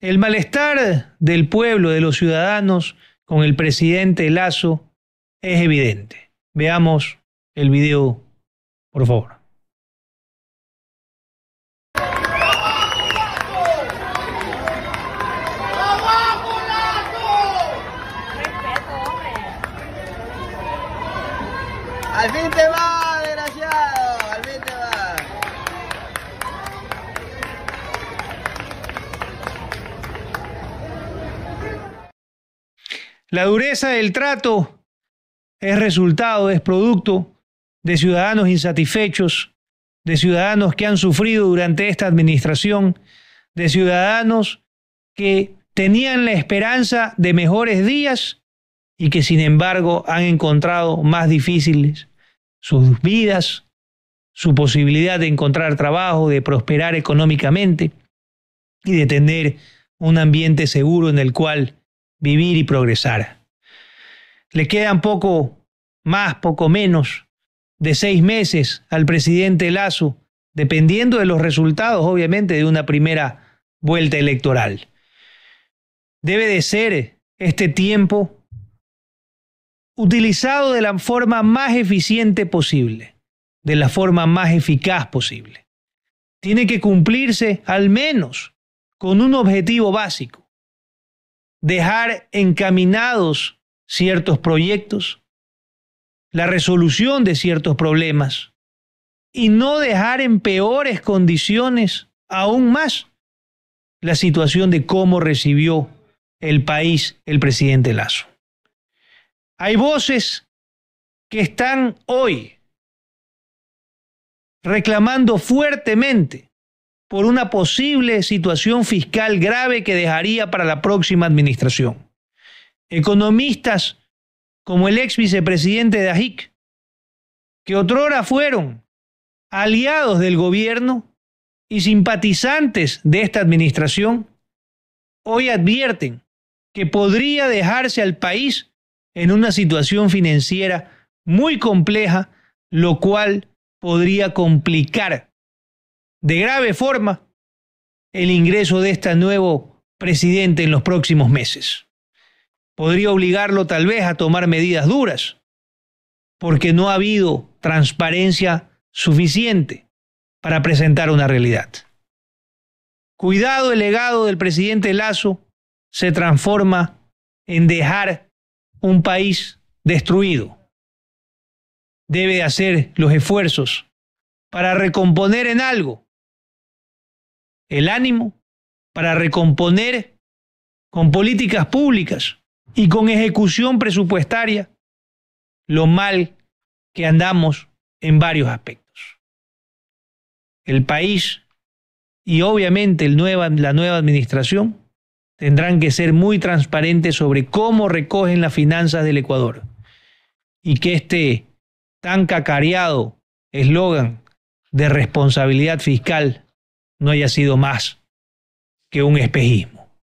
El malestar del pueblo, de los ciudadanos, con el presidente Lazo es evidente. Veamos el video, por favor. Al La dureza del trato es resultado, es producto de ciudadanos insatisfechos, de ciudadanos que han sufrido durante esta administración, de ciudadanos que tenían la esperanza de mejores días y que sin embargo han encontrado más difíciles sus vidas, su posibilidad de encontrar trabajo, de prosperar económicamente y de tener un ambiente seguro en el cual vivir y progresar. Le quedan poco más, poco menos de seis meses al presidente Lazo, dependiendo de los resultados, obviamente, de una primera vuelta electoral. Debe de ser este tiempo utilizado de la forma más eficiente posible, de la forma más eficaz posible. Tiene que cumplirse al menos con un objetivo básico, dejar encaminados ciertos proyectos, la resolución de ciertos problemas y no dejar en peores condiciones aún más la situación de cómo recibió el país el presidente Lazo. Hay voces que están hoy reclamando fuertemente por una posible situación fiscal grave que dejaría para la próxima administración. Economistas como el ex vicepresidente de AJIC, que otrora fueron aliados del gobierno y simpatizantes de esta administración, hoy advierten que podría dejarse al país en una situación financiera muy compleja, lo cual podría complicar de grave forma el ingreso de este nuevo presidente en los próximos meses. Podría obligarlo tal vez a tomar medidas duras, porque no ha habido transparencia suficiente para presentar una realidad. Cuidado el legado del presidente Lazo se transforma en dejar un país destruido. Debe hacer los esfuerzos para recomponer en algo el ánimo para recomponer con políticas públicas y con ejecución presupuestaria lo mal que andamos en varios aspectos. El país y obviamente la nueva administración tendrán que ser muy transparentes sobre cómo recogen las finanzas del Ecuador y que este tan cacareado eslogan de responsabilidad fiscal no haya sido más que un espejismo.